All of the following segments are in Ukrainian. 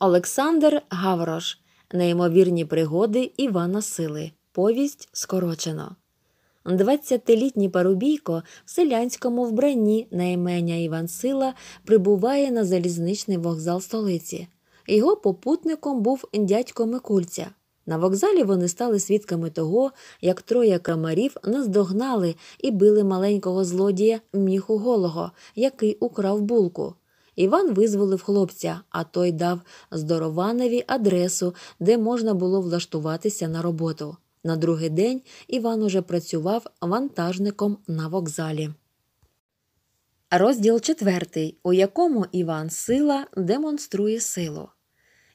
Олександр Гаврош. Неймовірні пригоди Івана Сили. Повість скорочено. Двадцятилітній парубійко в селянському вбранні на імення Іван Сила прибуває на залізничний вокзал столиці. Його попутником був дядько Микульця. На вокзалі вони стали свідками того, як троє крамарів наздогнали і били маленького злодія міху голого, який украв булку. Іван визволив хлопця, а той дав здорованові адресу, де можна було влаштуватися на роботу. На другий день Іван уже працював вантажником на вокзалі. Розділ четвертий, у якому Іван Сила демонструє силу.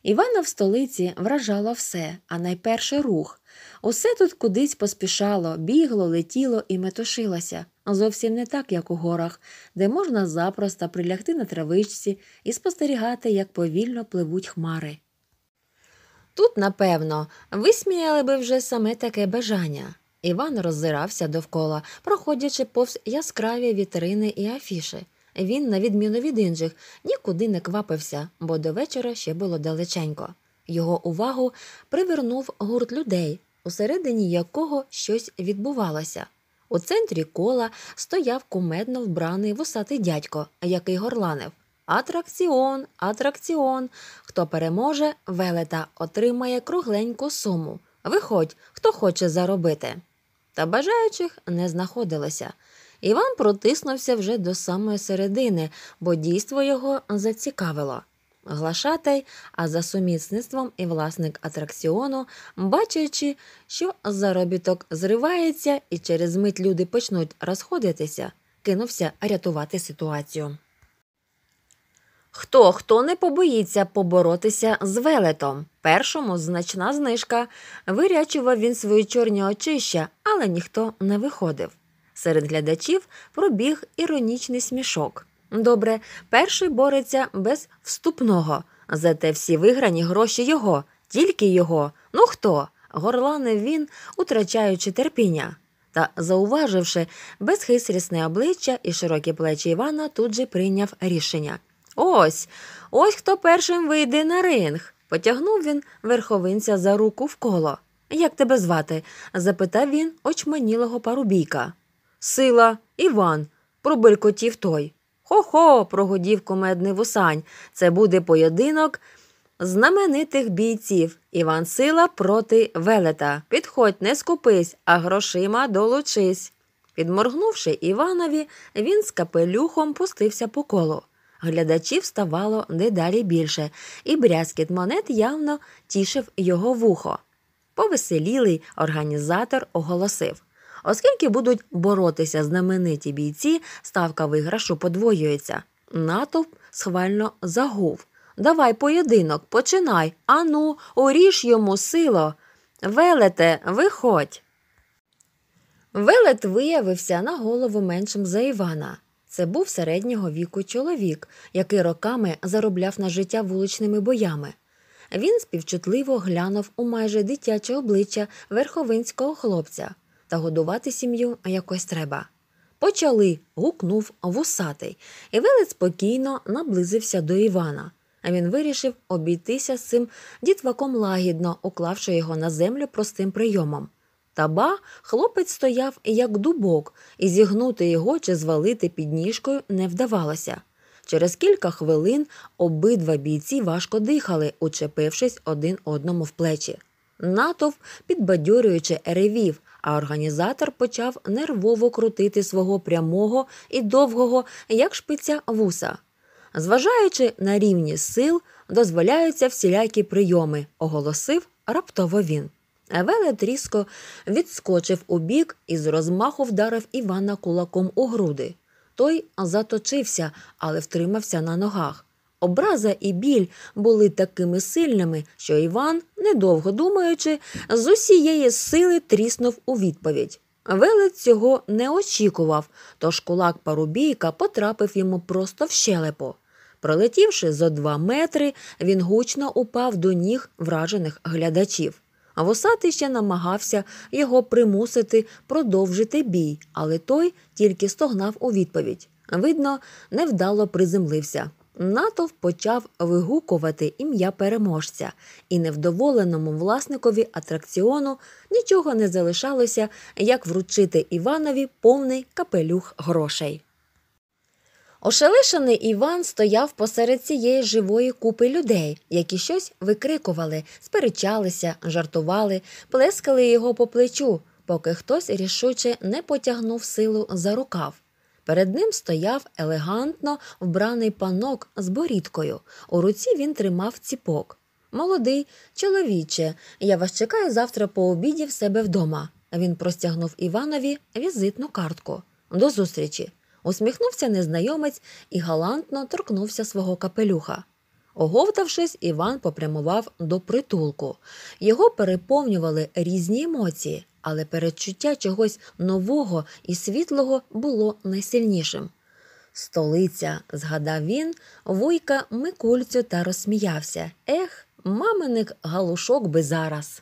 Івана в столиці вражало все, а найперше рух. Усе тут кудись поспішало, бігло, летіло і метушилося. Зовсім не так, як у горах, де можна запросто прилягти на травичці і спостерігати, як повільно пливуть хмари. Тут, напевно, висміяли би вже саме таке бажання. Іван роззирався довкола, проходячи повз яскраві вітрини і афіши. Він, на відміну від інших, нікуди не квапився, бо до вечора ще було далеченько. Його увагу привернув гурт людей, усередині якого щось відбувалося. У центрі кола стояв кумедно вбраний вусатий дядько, який горланив Атракціон, атракціон. Хто переможе, велета отримає кругленьку суму. Виходь, хто хоче заробити. Та бажаючих не знаходилося. Іван протиснувся вже до самої середини, бо дійство його зацікавило. Глашатай, а за сумісництвом і власник атракціону, бачачи, що заробіток зривається і через мить люди почнуть розходитися, кинувся рятувати ситуацію. Хто хто не побоїться поборотися з велетом? Першому значна знижка. Вирячував він свої чорні очища, але ніхто не виходив. Серед глядачів пробіг іронічний смішок. Добре, перший бореться без вступного, зате всі виграні гроші його, тільки його. Ну хто? горланив він, утрачаючи терпіння. Та, зауваживши безхисрісне обличчя і широкі плечі Івана, тут же прийняв рішення. Ось, ось хто першим вийде на ринг. потягнув він верховинця за руку в коло. Як тебе звати? запитав він очманілого парубійка. Сила, Іван, пробелькотів той. Хо-хо, прогудів комедний вусань. Це буде поєдинок знаменитих бійців Іван Сила проти велета. Підходь, не скупись, а грошима долучись. Підморгнувши Іванові, він з капелюхом пустився по колу. Глядачів ставало дедалі більше, і брязкіт монет явно тішив його вухо. Повеселілий організатор оголосив. Оскільки будуть боротися знамениті бійці, ставка виграшу подвоюється. Натовп схвально загув. Давай поєдинок, починай. Ану, уріж йому сило. Велете, виходь. Велет виявився на голову меншим за Івана. Це був середнього віку чоловік, який роками заробляв на життя вуличними боями. Він співчутливо глянув у майже дитяче обличчя верховинського хлопця та годувати сім'ю якось треба. Почали. гукнув вусатий, і велет спокійно наблизився до Івана. А він вирішив обійтися з цим дітваком лагідно, уклавши його на землю простим прийомом. Та ба хлопець стояв як дубок, і зігнути його чи звалити під ніжкою не вдавалося. Через кілька хвилин обидва бійці важко дихали, учепившись один одному в плечі натовп, підбадьорюючи ревів, а організатор почав нервово крутити свого прямого і довгого, як шпиця вуса. Зважаючи на рівні сил, дозволяються всілякі прийоми, оголосив раптово він. Велет різко відскочив у бік і з розмаху вдарив Івана кулаком у груди. Той заточився, але втримався на ногах. Образа і біль були такими сильними, що Іван, недовго думаючи, з усієї сили тріснув у відповідь. Велець цього не очікував, тож кулак парубійка потрапив йому просто в щелепо. Пролетівши за два метри, він гучно упав до ніг вражених глядачів. Восатий ще намагався його примусити продовжити бій, але той тільки стогнав у відповідь. Видно, невдало приземлився натовп почав вигукувати ім'я переможця, і невдоволеному власникові атракціону нічого не залишалося, як вручити Іванові повний капелюх грошей. Ошелешений Іван стояв посеред цієї живої купи людей, які щось викрикували, сперечалися, жартували, плескали його по плечу, поки хтось рішуче не потягнув силу за рукав. Перед ним стояв елегантно вбраний панок з борідкою. У руці він тримав ціпок. Молодий, чоловіче, я вас чекаю завтра по обіді в себе вдома. Він простягнув Іванові візитну картку. До зустрічі. Усміхнувся незнайомець і галантно торкнувся свого капелюха. Оговтавшись, Іван попрямував до притулку. Його переповнювали різні емоції але передчуття чогось нового і світлого було найсильнішим. Столиця, згадав він, вуйка Микульцю та розсміявся. Ех, маминик галушок би зараз.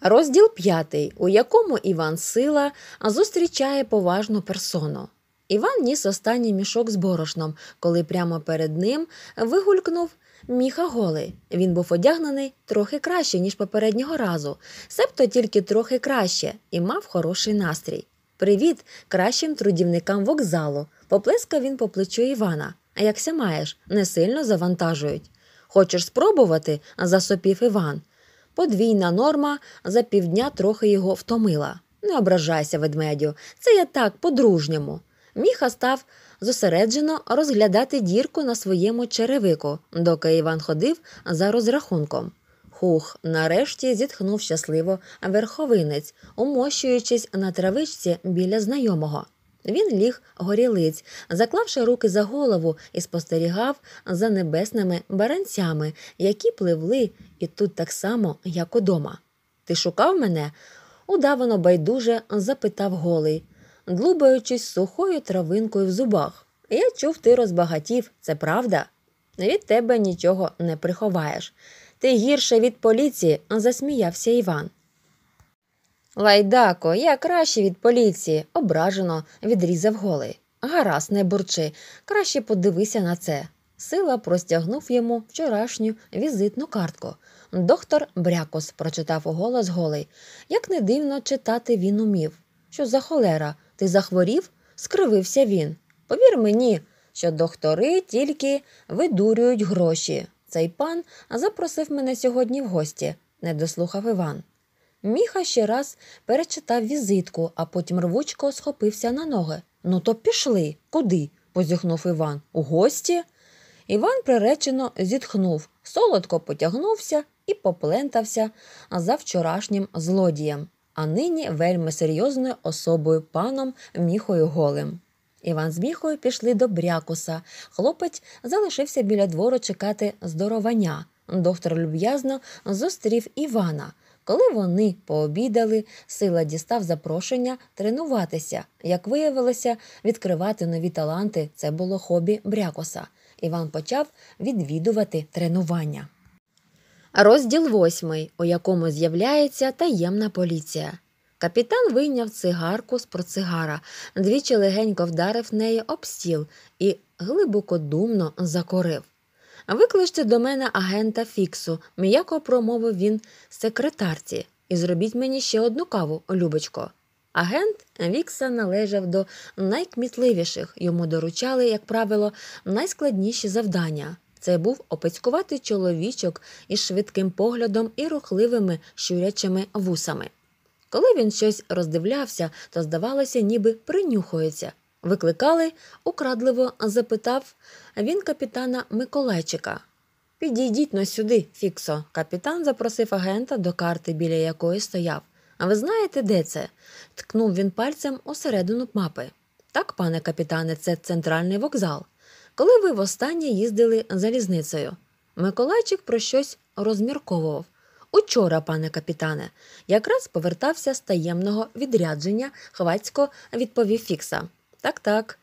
Розділ п'ятий, у якому Іван Сила зустрічає поважну персону. Іван ніс останній мішок з борошном, коли прямо перед ним вигулькнув Міха голий. Він був одягнений трохи краще, ніж попереднього разу, себто тільки трохи краще, і мав хороший настрій. Привіт кращим трудівникам вокзалу. Поплескав він по плечу Івана. А якся маєш, не сильно завантажують. Хочеш спробувати? засопів Іван. Подвійна норма за півдня трохи його втомила. Не ображайся, ведмедю, це я так по-дружньому. Міха став зосереджено розглядати дірку на своєму черевику, доки Іван ходив за розрахунком. Хух, нарешті зітхнув щасливо верховинець, умощуючись на травичці біля знайомого. Він ліг горілиць, заклавши руки за голову і спостерігав за небесними баранцями, які пливли і тут так само, як удома. Ти шукав мене? удавано байдуже запитав голий длубаючись сухою травинкою в зубах. Я чув, ти розбагатів, це правда? Від тебе нічого не приховаєш. Ти гірше від поліції, засміявся Іван. Лайдако, я краще від поліції, ображено відрізав голий. Гаразд, не бурчи, краще подивися на це. Сила простягнув йому вчорашню візитну картку. Доктор Брякос прочитав голос голий. Як не дивно читати він умів. Що за холера? Ти захворів? скривився він. Повір мені, що доктори тільки видурюють гроші. Цей пан запросив мене сьогодні в гості, не дослухав Іван. Міха ще раз перечитав візитку, а потім рвучко схопився на ноги. Ну, то пішли. Куди? позіхнув Іван. У гості. Іван приречено зітхнув, солодко потягнувся і поплентався за вчорашнім злодієм а нині вельми серйозною особою паном міхою голим. Іван з міхою пішли до брякуса. Хлопець залишився біля двору чекати здоровання. Доктор люб'язно зустрів Івана. Коли вони пообідали, сила дістав запрошення тренуватися. Як виявилося, відкривати нові таланти це було хобі брякоса. Іван почав відвідувати тренування. Розділ восьмий, у якому з'являється таємна поліція. Капітан вийняв цигарку з процигара, двічі легенько вдарив неї об стіл і глибокодумно закорив. Викличте до мене агента Фіксу, м'яко промовив він секретарці, і зробіть мені ще одну каву, Любочко. Агент Вікса належав до найкмітливіших, йому доручали, як правило, найскладніші завдання. Це був опецькуватий чоловічок із швидким поглядом і рухливими щурячими вусами. Коли він щось роздивлявся, то, здавалося, ніби принюхується. Викликали, украдливо запитав він капітана Миколайчика. Підійдіть на сюди, Фіксо. Капітан запросив агента до карти, біля якої стояв. А ви знаєте, де це? ткнув він пальцем у середину мапи. Так, пане капітане, це центральний вокзал. Коли ви востаннє їздили залізницею? Миколайчик про щось розмірковував. Учора, пане капітане, якраз повертався з таємного відрядження, хвацько відповів Фікса. Так, так,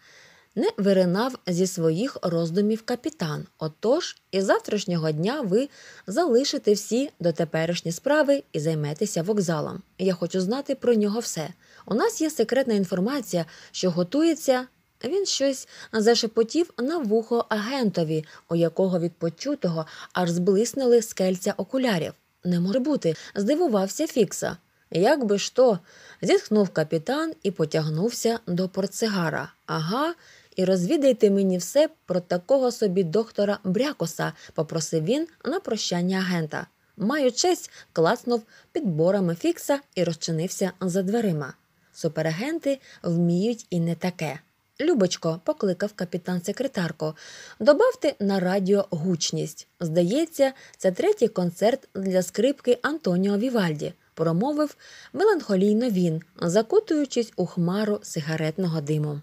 не виринав зі своїх роздумів капітан. Отож, із завтрашнього дня ви залишите всі дотеперішні справи і займетеся вокзалом. Я хочу знати про нього все. У нас є секретна інформація, що готується він щось зашепотів на вухо агентові, у якого від почутого аж зблиснули скельця окулярів. Не може бути, здивувався Фікса. Як би ж то, зітхнув капітан і потягнувся до портсигара. Ага, і розвідайте мені все про такого собі доктора Брякоса, попросив він на прощання агента. Маю честь, клацнув підборами Фікса і розчинився за дверима. Суперагенти вміють і не таке. Любочко, покликав капітан секретарко, добавте на радіо гучність. Здається, це третій концерт для скрипки Антоніо Вівальді, промовив меланхолійно він, закутуючись у хмару сигаретного диму.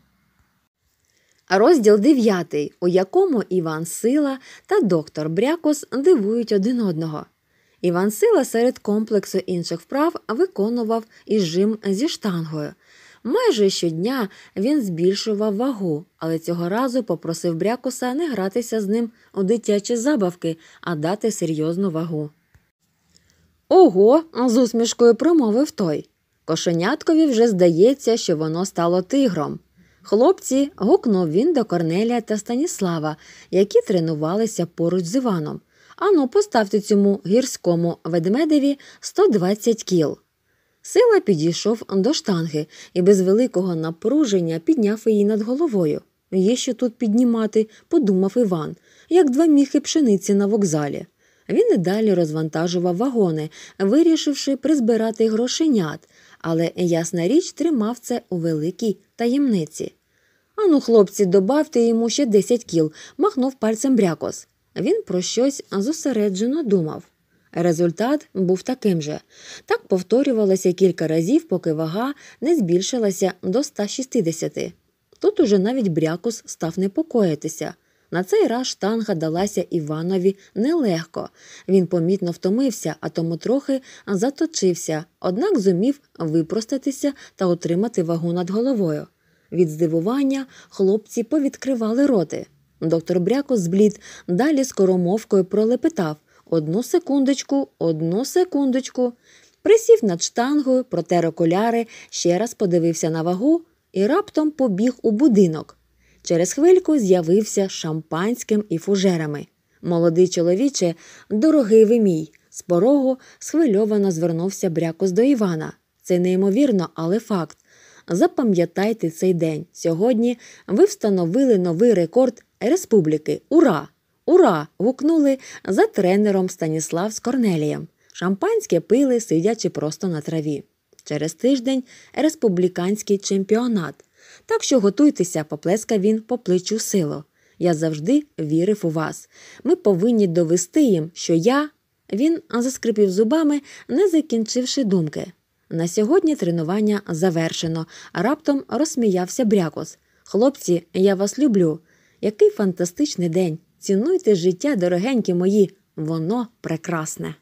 Розділ дев'ятий, у якому Іван Сила та доктор Брякос дивують один одного. Іван Сила серед комплексу інших вправ виконував і жим зі штангою. Майже щодня він збільшував вагу, але цього разу попросив брякуса не гратися з ним у дитячі забавки, а дати серйозну вагу. Ого. з усмішкою промовив той. Кошеняткові вже здається, що воно стало тигром. Хлопці, гукнув він до Корнелія та Станіслава, які тренувалися поруч з Іваном. Ану, поставте цьому гірському ведмедеві 120 кіл. Сила підійшов до штанги і без великого напруження підняв її над головою. Є що тут піднімати, подумав Іван, як два міхи пшениці на вокзалі. Він і далі розвантажував вагони, вирішивши призбирати грошенят, але, ясна річ, тримав це у великій таємниці. Ану, хлопці, добавте йому ще десять кіл, махнув пальцем брякос. Він про щось зосереджено думав. Результат був таким же. Так повторювалося кілька разів, поки вага не збільшилася до 160. Тут уже навіть брякус став непокоїтися. На цей раз штанга далася Іванові нелегко. Він помітно втомився, а тому трохи заточився, однак зумів випростатися та отримати вагу над головою. Від здивування хлопці повідкривали роти. Доктор Брякос зблід далі скоромовкою пролепетав. Одну секундочку, одну секундочку. Присів над штангою, протер окуляри, ще раз подивився на вагу і раптом побіг у будинок. Через хвильку з'явився шампанським і фужерами. Молодий чоловіче, дорогий ви мій, з порогу схвильовано звернувся брякус до Івана. Це неймовірно, але факт. Запам'ятайте цей день. Сьогодні ви встановили новий рекорд республіки. Ура! Ура! гукнули за тренером Станіслав з Корнелієм. Шампанське пили, сидячи просто на траві. Через тиждень республіканський чемпіонат. Так що готуйтеся, поплескав він по плечу сило. Я завжди вірив у вас. Ми повинні довести їм, що я. Він заскрипів зубами, не закінчивши думки. На сьогодні тренування завершено, раптом розсміявся брякос. Хлопці, я вас люблю. Який фантастичний день! Цінуйте життя, дорогенькі мої, воно прекрасне.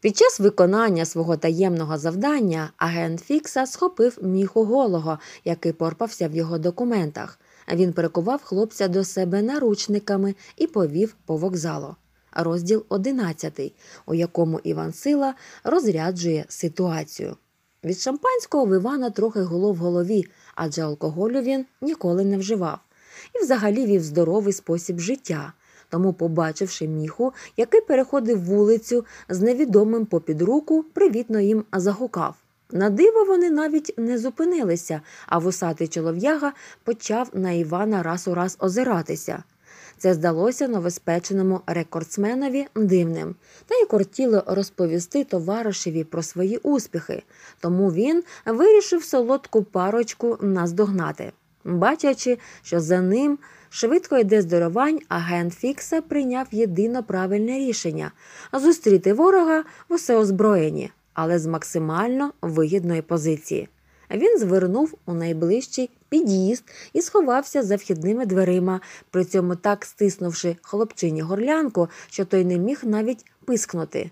Під час виконання свого таємного завдання агент Фікса схопив міху голого, який порпався в його документах. Він перекував хлопця до себе наручниками і повів по вокзалу. Розділ 11, у якому Іван Сила розряджує ситуацію. Від шампанського в Івана трохи гуло в голові, адже алкоголю він ніколи не вживав і взагалі вів здоровий спосіб життя. Тому, побачивши міху, який переходив вулицю з невідомим попід руку, привітно їм загукав. На диво вони навіть не зупинилися, а вусатий чолов'яга почав на Івана раз у раз озиратися. Це здалося новоспеченому рекордсменові дивним, та й кортіло розповісти товаришеві про свої успіхи, тому він вирішив солодку парочку наздогнати. Бачачи, що за ним швидко йде здоровань, агент Фікса прийняв єдино правильне рішення зустріти ворога в озброєні, але з максимально вигідної позиції. Він звернув у найближчий під'їзд і сховався за вхідними дверима, при цьому так стиснувши хлопчині горлянку, що той не міг навіть пискнути.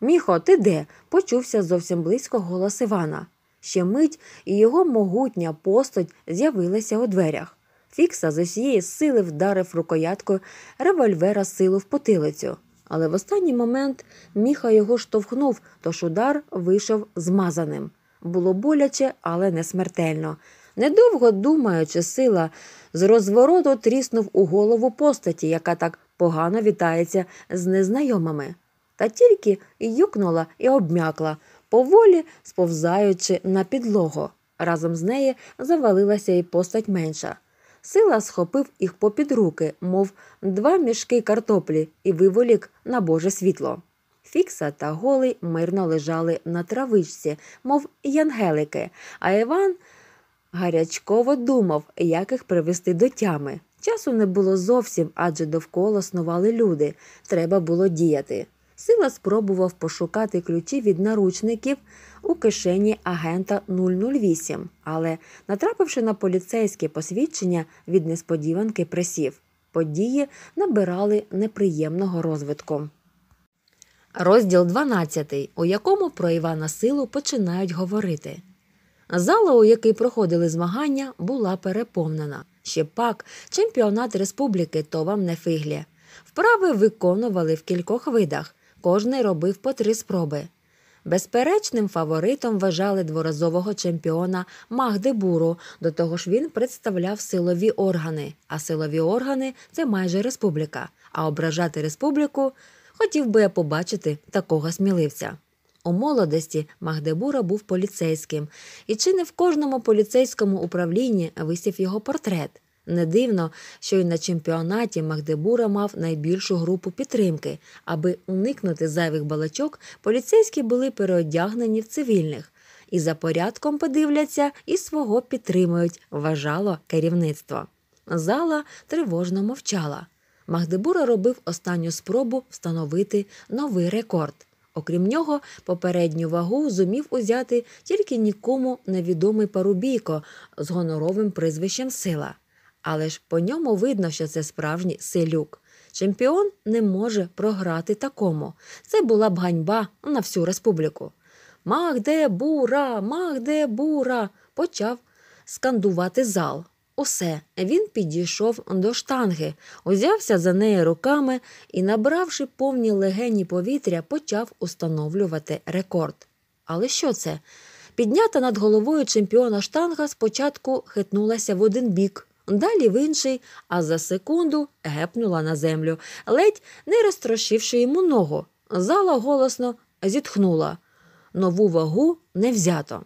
Міхо, ти де? почувся зовсім близько голос Івана. Ще мить і його могутня постать з'явилася у дверях. Фікса з усієї сили вдарив рукояткою револьвера силу в потилицю. Але в останній момент міха його штовхнув, тож удар вийшов змазаним. Було боляче, але не смертельно. Недовго думаючи, сила з розвороту тріснув у голову постаті, яка так погано вітається з незнайомими. Та тільки юкнула і обмякла поволі сповзаючи на підлогу. Разом з нею завалилася і постать менша. Сила схопив їх попід руки, мов два мішки картоплі, і виволік на боже світло. Фікса та голий мирно лежали на травичці, мов янгелики, а Іван гарячково думав, як їх привести до тями. Часу не було зовсім, адже довкола снували люди. Треба було діяти. Сила спробував пошукати ключі від наручників у кишені агента 008, але, натрапивши на поліцейське посвідчення, від несподіванки присів. Події набирали неприємного розвитку. Розділ 12, у якому про Івана Силу починають говорити. Зала, у якій проходили змагання, була переповнена. Ще пак чемпіонат республіки то вам не фиглі. Вправи виконували в кількох видах. Кожний робив по три спроби. Безперечним фаворитом вважали дворазового чемпіона Магдебуру, до того ж він представляв силові органи, а силові органи це майже республіка. А ображати республіку хотів би я побачити такого сміливця. У молодості Магдебура був поліцейським, і чи не в кожному поліцейському управлінні висів його портрет. Не дивно, що й на чемпіонаті Магдебура мав найбільшу групу підтримки. Аби уникнути зайвих балачок, поліцейські були переодягнені в цивільних. І за порядком подивляться, і свого підтримують, вважало керівництво. Зала тривожно мовчала. Магдебура робив останню спробу встановити новий рекорд. Окрім нього, попередню вагу зумів узяти тільки нікому невідомий парубійко з гоноровим прізвищем сила але ж по ньому видно, що це справжній селюк. Чемпіон не може програти такому. Це була б ганьба на всю республіку. Магде бура, магде бура, почав скандувати зал. Усе він підійшов до штанги, узявся за неї руками і, набравши повні легені повітря, почав установлювати рекорд. Але що це? Піднята над головою чемпіона штанга спочатку хитнулася в один бік, далі в інший, а за секунду гепнула на землю, ледь не розтрощивши йому ногу. Зала голосно зітхнула. Нову вагу не взято.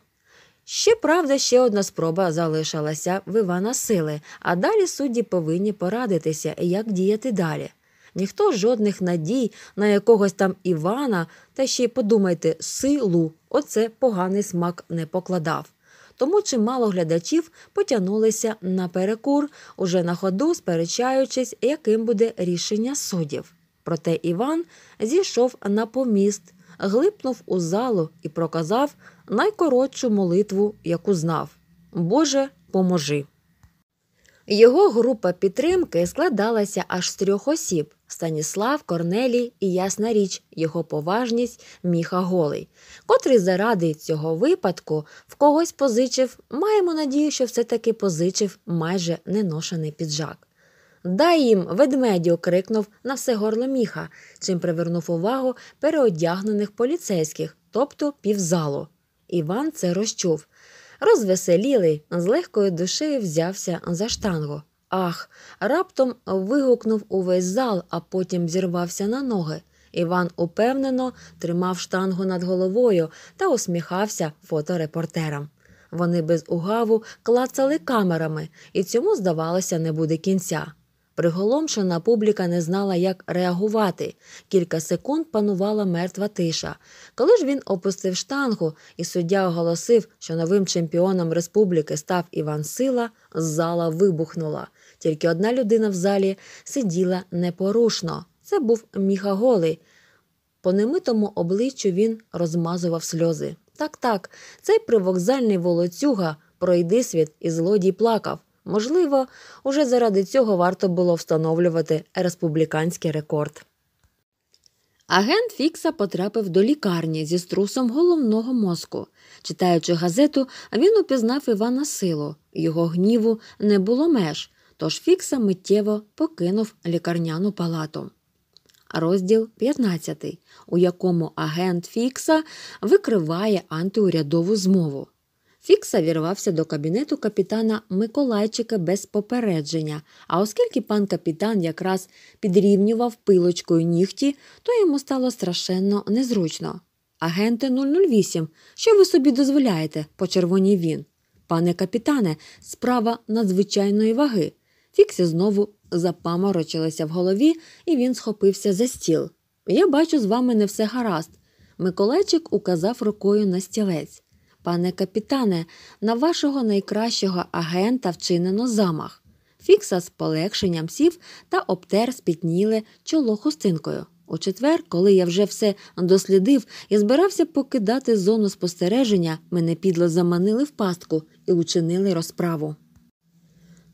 Ще правда, ще одна спроба залишилася в Івана сили, а далі судді повинні порадитися, як діяти далі. Ніхто жодних надій на якогось там Івана, та ще й подумайте, силу, оце поганий смак не покладав тому чимало глядачів потягнулися на перекур, уже на ходу сперечаючись, яким буде рішення судів. Проте Іван зійшов на поміст, глипнув у залу і проказав найкоротшу молитву, яку знав Боже, поможи. Його група підтримки складалася аж з трьох осіб: Станіслав, Корнелій і ясна річ, його поважність міха голий, котрий заради цього випадку в когось позичив. Маємо надію, що все-таки позичив майже неношений піджак. Дай їм, ведмедю, крикнув на все горло міха, чим привернув увагу переодягнених поліцейських, тобто півзалу. Іван це розчув розвеселілий, з легкою душею взявся за штангу. Ах, раптом вигукнув увесь зал, а потім зірвався на ноги. Іван упевнено тримав штангу над головою та усміхався фоторепортерам. Вони без угаву клацали камерами, і цьому, здавалося, не буде кінця. Приголомшена публіка не знала, як реагувати. Кілька секунд панувала мертва тиша. Коли ж він опустив штангу, і суддя оголосив, що новим чемпіоном республіки став Іван Сила, зала вибухнула. Тільки одна людина в залі сиділа непорушно. Це був міха голий. По немитому обличчю він розмазував сльози. Так, так, цей привокзальний волоцюга, пройди світ і злодій плакав. Можливо, уже заради цього варто було встановлювати республіканський рекорд. Агент Фікса потрапив до лікарні зі струсом головного мозку. Читаючи газету, він упізнав Івана Силу. Його гніву не було меж, тож Фікса миттєво покинув лікарняну палату. Розділ 15, у якому агент Фікса викриває антиурядову змову. Фікса вірвався до кабінету капітана Миколайчика без попередження, а оскільки пан капітан якраз підрівнював пилочкою нігті, то йому стало страшенно незручно. Агенте 008, що ви собі дозволяєте, почервонів він. Пане капітане, справа надзвичайної ваги. Фіксі знову запаморочилася в голові, і він схопився за стіл. Я бачу, з вами не все гаразд. Миколайчик указав рукою на стілець. Пане капітане, на вашого найкращого агента вчинено замах. Фікса з полегшенням сів та обтер спітніле чоло хустинкою. У четвер, коли я вже все дослідив і збирався покидати зону спостереження, мене підло заманили в пастку і учинили розправу.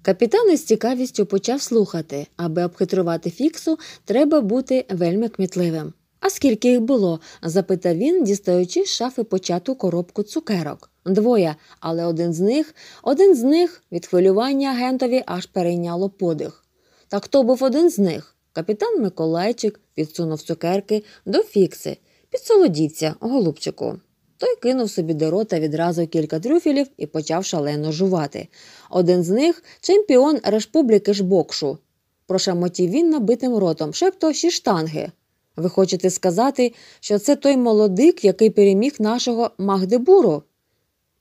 Капітан із цікавістю почав слухати аби обхитрувати фіксу, треба бути вельми кмітливим. А скільки їх було? запитав він, дістаючи з шафи почату коробку цукерок. Двоє, але один з них, один з них від хвилювання агентові аж перейняло подих. Та хто був один з них? Капітан Миколайчик підсунув цукерки до фікси, підсолодіться, голубчику. Той кинув собі до рота відразу кілька трюфелів і почав шалено жувати. Один з них чемпіон Республіки Жбокшу. Прошамотів він набитим ротом, шепто ші штанги. Ви хочете сказати, що це той молодик, який переміг нашого Магдебуру?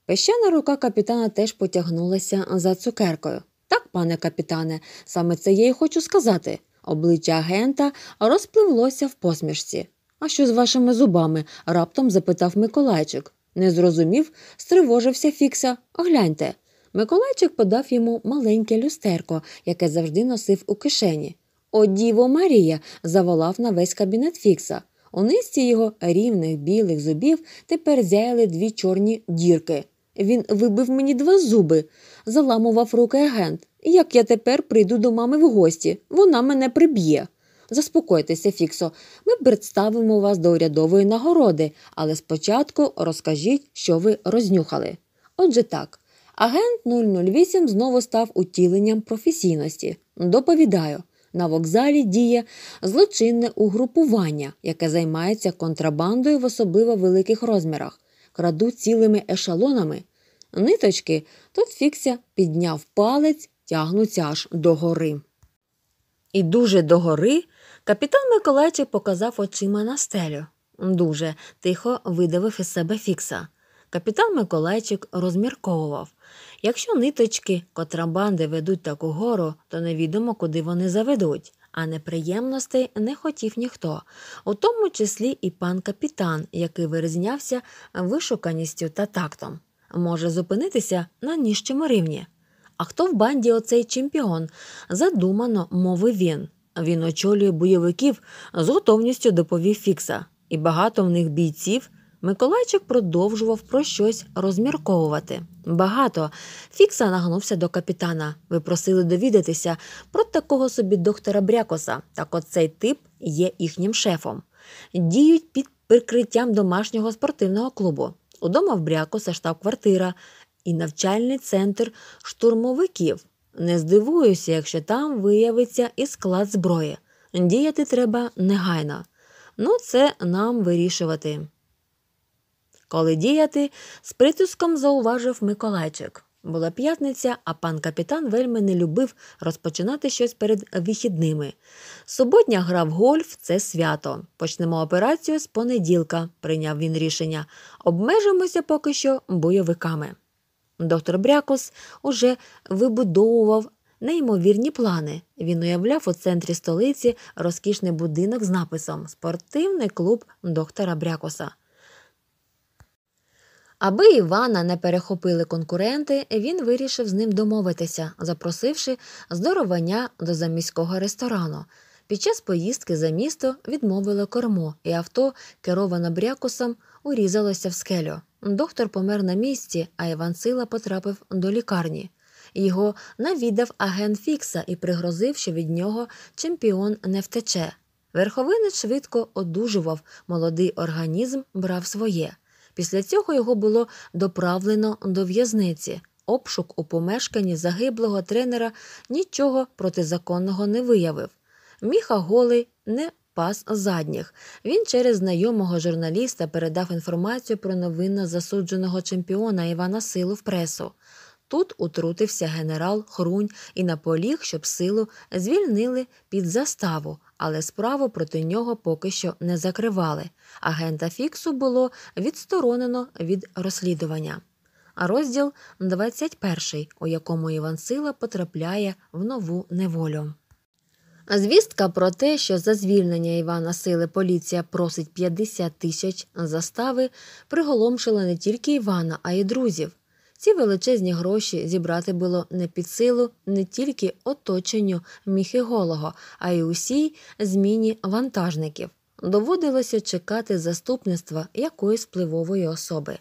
Пещана рука капітана теж потягнулася за цукеркою. Так, пане капітане, саме це я й хочу сказати. Обличчя агента розпливлося в посмішці. А що з вашими зубами? раптом запитав Миколайчик. Не зрозумів, стривожився Фікса. Огляньте. Миколайчик подав йому маленьке люстерко, яке завжди носив у кишені. О, Діво Марія! заволав на весь кабінет Фікса. У низці його рівних білих зубів тепер зяяли дві чорні дірки. Він вибив мені два зуби, заламував руки агент. Як я тепер прийду до мами в гості, вона мене приб'є. Заспокойтеся, Фіксо, ми представимо вас до урядової нагороди, але спочатку розкажіть, що ви рознюхали. Отже так, агент 008 знову став утіленням професійності. Доповідаю. На вокзалі діє злочинне угрупування, яке займається контрабандою в особливо великих розмірах, краду цілими ешелонами. Ниточки тут фікся підняв палець, тягнуться аж до гори. І дуже до гори капітан Миколайчик показав очима на стелю. Дуже тихо видавив із себе фікса. Капітан Миколайчик розмірковував якщо ниточки контрабанди ведуть таку гору, то невідомо, куди вони заведуть, а неприємностей не хотів ніхто, у тому числі і пан капітан, який вирізнявся вишуканістю та тактом, може зупинитися на нижчому рівні. А хто в банді оцей чемпіон? Задумано, мовив він. Він очолює бойовиків з готовністю доповів Фікса, і багато в них бійців. Миколайчик продовжував про щось розмірковувати. Багато. Фікса нагнувся до капітана. Ви просили довідатися про такого собі доктора Брякоса. Так оцей тип є їхнім шефом. Діють під прикриттям домашнього спортивного клубу. Удома в Брякоса штаб-квартира і навчальний центр штурмовиків. Не здивуюся, якщо там виявиться і склад зброї. Діяти треба негайно. Ну, це нам вирішувати. Коли діяти, з притиском зауважив Миколайчик. Була п'ятниця, а пан капітан вельми не любив розпочинати щось перед вихідними. Суботня гра в гольф це свято. Почнемо операцію з понеділка, прийняв він рішення. Обмежимося поки що бойовиками. Доктор Брякус уже вибудовував неймовірні плани. Він уявляв у центрі столиці розкішний будинок з написом Спортивний клуб доктора Брякуса. Аби Івана не перехопили конкуренти, він вирішив з ним домовитися, запросивши здоровання до заміського ресторану. Під час поїздки за місто відмовило кормо, і авто, керовано брякусом, урізалося в скелю. Доктор помер на місці, а Іван Сила потрапив до лікарні. Його навідав агент Фікса і пригрозив, що від нього чемпіон не втече. Верховинець швидко одужував, молодий організм брав своє. Після цього його було доправлено до в'язниці. Обшук у помешканні загиблого тренера нічого протизаконного не виявив. Міха голий не пас задніх. Він через знайомого журналіста передав інформацію про новинно засудженого чемпіона Івана Силу в пресу. Тут утрутився генерал Хрунь і наполіг, щоб силу звільнили під заставу, але справу проти нього поки що не закривали. Агента Фіксу було відсторонено від розслідування. А розділ 21, у якому Іван Сила потрапляє в нову неволю. Звістка про те, що за звільнення Івана Сили поліція просить 50 тисяч застави, приголомшила не тільки Івана, а й друзів. Ці величезні гроші зібрати було не під силу не тільки оточенню міхиголого, а й усій зміні вантажників. Доводилося чекати заступництва якоїсь впливової особи.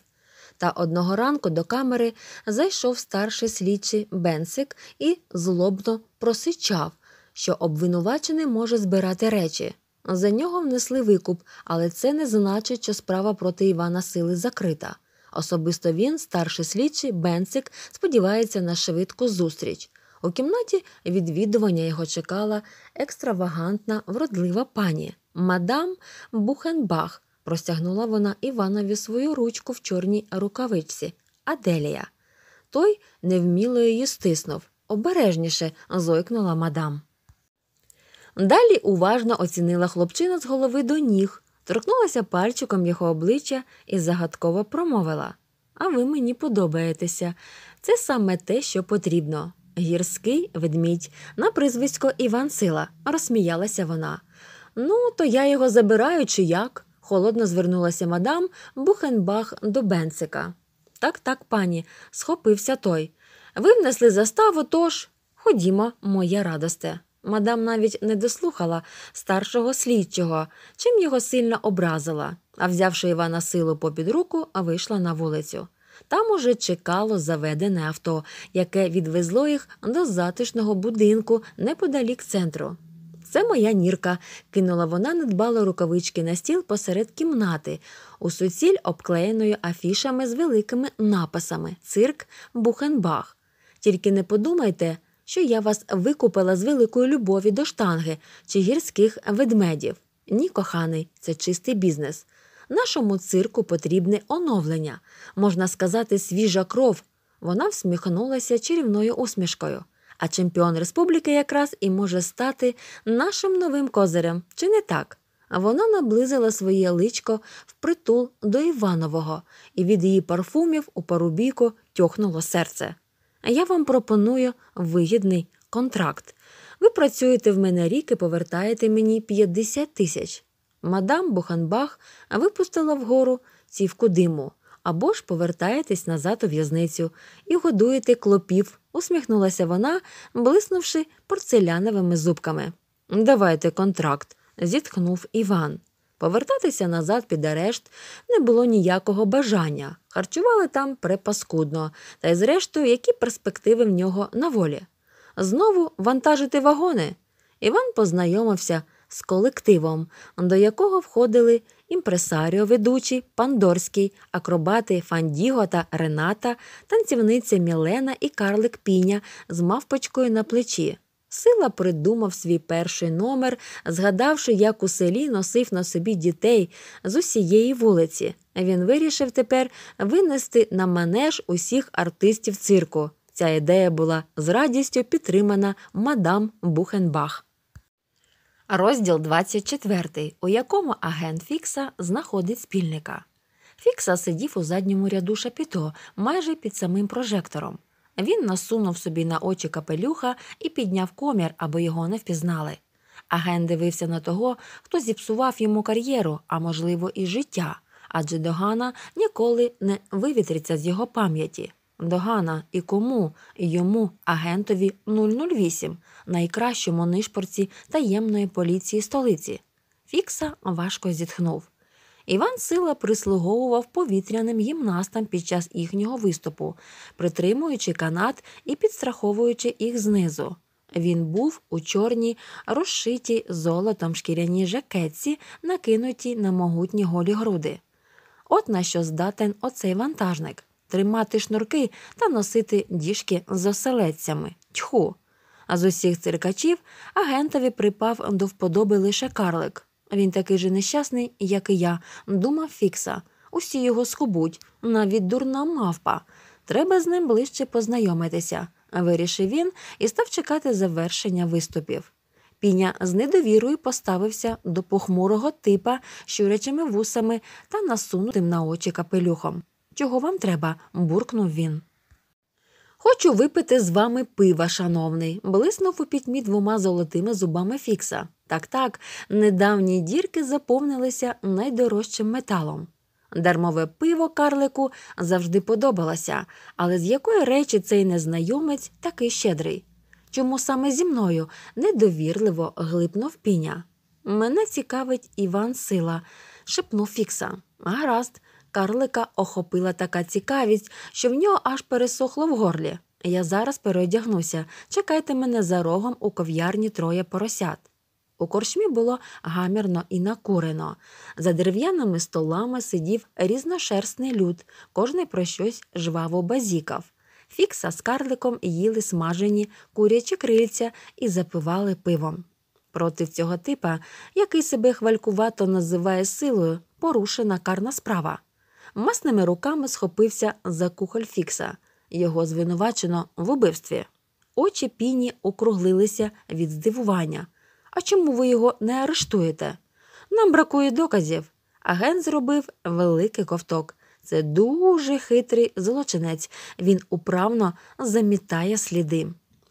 Та одного ранку до камери зайшов старший слідчий Бенсик і злобно просичав, що обвинувачений може збирати речі. За нього внесли викуп, але це не значить, що справа проти Івана Сили закрита. Особисто він, старший слідчий, Бенцик, сподівається на швидку зустріч. У кімнаті відвідування його чекала екстравагантна, вродлива пані мадам Бухенбах. Простягнула вона Іванові свою ручку в чорній рукавичці Аделія. Той невміло її стиснув. Обережніше зойкнула мадам. Далі уважно оцінила хлопчина з голови до ніг торкнулася пальчиком його обличчя і загадково промовила А ви мені подобаєтеся. Це саме те, що потрібно. Гірський ведмідь на прізвисько Іван Сила, розсміялася вона. Ну, то я його забираю, чи як? холодно звернулася мадам Бухенбах до Бенцика. Так, так, пані, схопився той. Ви внесли заставу, тож ходімо, моє радосте. Мадам навіть не дослухала старшого слідчого, чим його сильно образила, а взявши Івана силу попід руку, вийшла на вулицю. Там уже чекало заведене авто, яке відвезло їх до затишного будинку неподалік центру. Це моя нірка, кинула вона, недбало рукавички на стіл посеред кімнати, у суціль обклеєною афішами з великими написами Цирк Бухенбах. Тільки не подумайте що я вас викупила з великої любові до штанги чи гірських ведмедів. Ні, коханий, це чистий бізнес. Нашому цирку потрібне оновлення, можна сказати, свіжа кров. Вона всміхнулася чарівною усмішкою. А чемпіон республіки якраз і може стати нашим новим козирем, чи не так? Вона наблизила своє личко впритул до Іванового, і від її парфумів у парубійку тьохнуло серце я вам пропоную вигідний контракт. Ви працюєте в мене рік і повертаєте мені 50 тисяч. Мадам Буханбах випустила вгору цівку диму. Або ж повертаєтесь назад у в'язницю і годуєте клопів, усміхнулася вона, блиснувши порцеляновими зубками. Давайте контракт, зітхнув Іван. Повертатися назад під арешт не було ніякого бажання. Харчували там препаскудно, та й зрештою, які перспективи в нього на волі. Знову вантажити вагони. Іван познайомився з колективом, до якого входили імпресаріо, ведучі, Пандорський, акробати Фандіго та Рената, танцівниця Мілена і карлик Піня з мавпочкою на плечі. Сила придумав свій перший номер, згадавши, як у селі носив на собі дітей з усієї вулиці. Він вирішив тепер винести на манеж усіх артистів цирку. Ця ідея була з радістю підтримана мадам Бухенбах. Розділ 24, у якому агент Фікса знаходить спільника. Фікса сидів у задньому ряду шапіто майже під самим прожектором. Він насунув собі на очі капелюха і підняв комір, аби його не впізнали. Агент дивився на того, хто зіпсував йому кар'єру, а можливо, і життя, адже догана ніколи не вивітриться з його пам'яті. Догана і кому, йому, агентові 008, найкращому нишпорці таємної поліції столиці. Фікса важко зітхнув. Іван Сила прислуговував повітряним гімнастам під час їхнього виступу, притримуючи канат і підстраховуючи їх знизу. Він був у чорній, розшитій золотом шкіряній жакетці, накинутій на могутні голі груди. От на що здатен оцей вантажник тримати шнурки та носити діжки з оселедцями. Тьху. А з усіх циркачів агентові припав до вподоби лише карлик. Він такий же нещасний, як і я, думав Фікса. Усі його скубуть, навіть дурна мавпа. Треба з ним ближче познайомитися, вирішив він і став чекати завершення виступів. Піня з недовірою поставився до похмурого типа щурячими вусами та насунутим на очі капелюхом. Чого вам треба? буркнув він. Хочу випити з вами пива, шановний, блиснув у пітьмі двома золотими зубами Фікса так так, недавні дірки заповнилися найдорожчим металом. Дармове пиво карлику завжди подобалося, але з якої речі цей незнайомець такий щедрий? Чому саме зі мною недовірливо глипнув піня? Мене цікавить Іван Сила, шепнув Фікса. Гаразд, карлика охопила така цікавість, що в нього аж пересохло в горлі. Я зараз переодягнуся. Чекайте мене за рогом у кав'ярні троє поросят. У корчмі було гамірно і накурено. За дерев'яними столами сидів різношерстний люд, кожний про щось жваво базікав. Фікса з карликом їли смажені курячі крильця і запивали пивом. Проти цього типа, який себе хвалькувато називає силою, порушена карна справа. Масними руками схопився за кухоль Фікса. Його звинувачено в убивстві. Очі піні округлилися від здивування. А чому ви його не арештуєте? Нам бракує доказів. Агент зробив великий ковток. Це дуже хитрий злочинець. Він управно замітає сліди.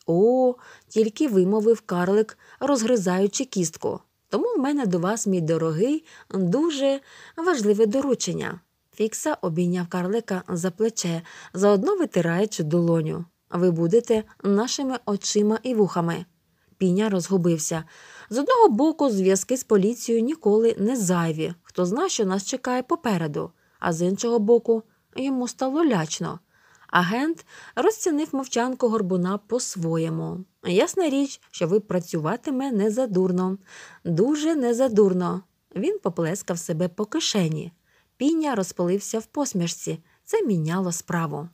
О, тільки вимовив карлик, розгризаючи кістку. Тому в мене до вас, мій дорогий, дуже важливе доручення. Фікса обійняв карлика за плече, заодно витираючи долоню. Ви будете нашими очима і вухами пійня розгубився. З одного боку, зв'язки з поліцією ніколи не зайві, хто зна, що нас чекає попереду, а з іншого боку, йому стало лячно. Агент розцінив мовчанку горбуна по-своєму. Ясна річ, що ви працюватиме незадурно, дуже незадурно. Він поплескав себе по кишені. Піня розпалився в посмішці. Це міняло справу.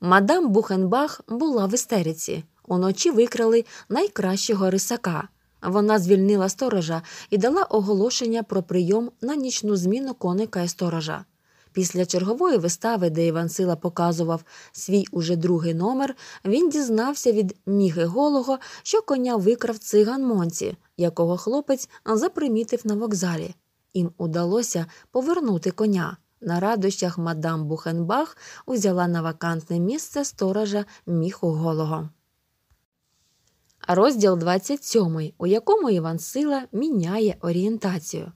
Мадам Бухенбах була в істериці. Уночі викрали найкращого рисака. Вона звільнила сторожа і дала оголошення про прийом на нічну зміну коника і сторожа. Після чергової вистави, де Іван Сила показував свій уже другий номер, він дізнався від міги голого, що коня викрав циган Монці, якого хлопець запримітив на вокзалі. Їм удалося повернути коня. На радощах мадам Бухенбах узяла на вакантне місце сторожа міху голого розділ 27, у якому Іван Сила міняє орієнтацію.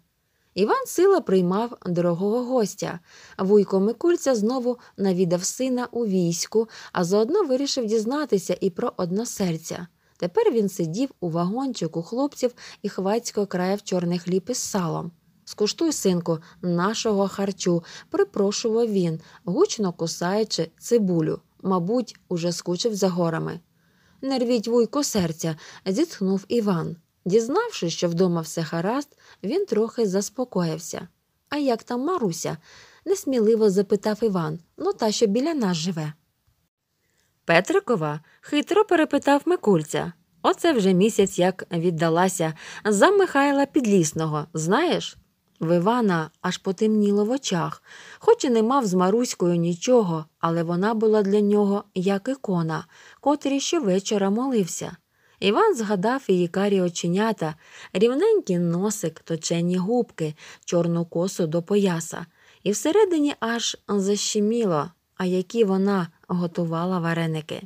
Іван Сила приймав дорогого гостя. Вуйко Микульця знову навідав сина у війську, а заодно вирішив дізнатися і про односерця. Тепер він сидів у вагончику хлопців і хвацько краяв чорний хліб із салом. Скуштуй, синку, нашого харчу, припрошував він, гучно кусаючи цибулю. Мабуть, уже скучив за горами. Не рвіть вуйко серця, зітхнув Іван. Дізнавшись, що вдома все гаразд, він трохи заспокоївся. А як там Маруся? несміливо запитав Іван, ну та, що біля нас живе. Петрикова хитро перепитав Микульця. Оце вже місяць як віддалася за Михайла Підлісного, знаєш? В Івана аж потемніло в очах, хоч і не мав з Маруською нічого, але вона була для нього як ікона, котрій щовечора молився. Іван згадав її карі оченята, рівненький носик, точені губки, чорну косу до пояса, і всередині аж защеміло, а які вона готувала вареники.